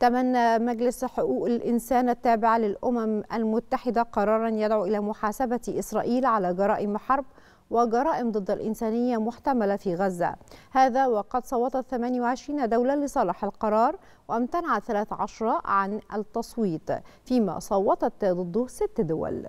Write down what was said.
تمنى مجلس حقوق الإنسان التابع للأمم المتحدة قرارا يدعو إلى محاسبة إسرائيل على جرائم حرب وجرائم ضد الإنسانية محتملة في غزة هذا وقد صوتت 28 دولة لصالح القرار وامتنعت 13 عن التصويت فيما صوتت ضده ست دول